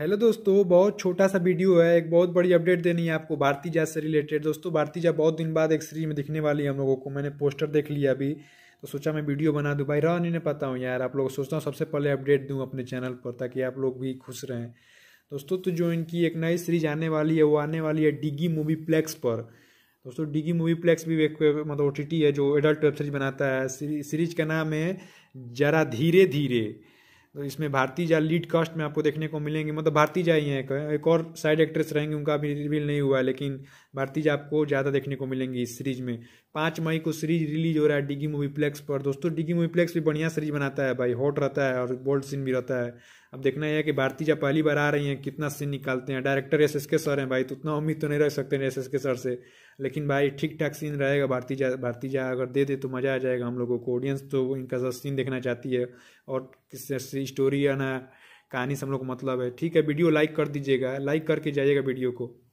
hello दोस्तों बहुत छोटा सा वीडियो है एक बहुत बड़ी अपडेट देनी है आपको भारती जा से रिलेटेड दोस्तों भारतीजा बहुत दिन बाद एक सीरीज में दिखने वाली है हम लोगों को मैंने पोस्टर देख लिया अभी तो सोचा मैं वीडियो बना दूँ भाई रहा नहीं पता हूँ यार आप लोग सोचता हूँ सबसे पहले अपडेट दूँ अपने चैनल पर ताकि आप लोग भी खुश रहें दोस्तों तो जो इनकी एक नई सीरीज आने वाली है वो आने वाली है डिगी मूवी प्लेक्स पर दोस्तों डिगी मूवी प्लेक्स भी एक मतलब ओ है जो एडल्ट वेब सीरीज बनाता है सीरीज का नाम है जरा धीरे धीरे तो इसमें भारती जा लीड कास्ट में आपको देखने को मिलेंगे मतलब भारती जा ही हैं एक, एक और साइड एक्ट्रेस रहेंगे उनका अभी रिवील नहीं हुआ है लेकिन भारती जा आपको ज़्यादा देखने को मिलेंगी इस सीरीज में पाँच मई को सीरीज रिलीज हो रहा है डिगी मूवी प्लेक्स पर दोस्तों डिगी मूवी प्लेक्स भी बढ़िया सीरीज बनाता है भाई हॉट रहता है और बोल्ड सीन भी रहता है अब देखना यह है कि भारतीजा पहली बार आ रही हैं कितना सीन निकालते हैं डायरेक्टर एस एस के सर हैं भाई तो उतना उम्मीद तो नहीं रख सकते एस एस के सर से लेकिन भाई ठीक ठाक सीन रहेगा भारतीजा भारतीजा अगर दे दे तो मज़ा आ जाएगा हम लोगों को ऑडियंस तो इनका सर सीन देखना चाहती है और से स्टोरी आना कहानी से हम लोग को मतलब है ठीक है वीडियो लाइक कर दीजिएगा लाइक करके जाइएगा वीडियो को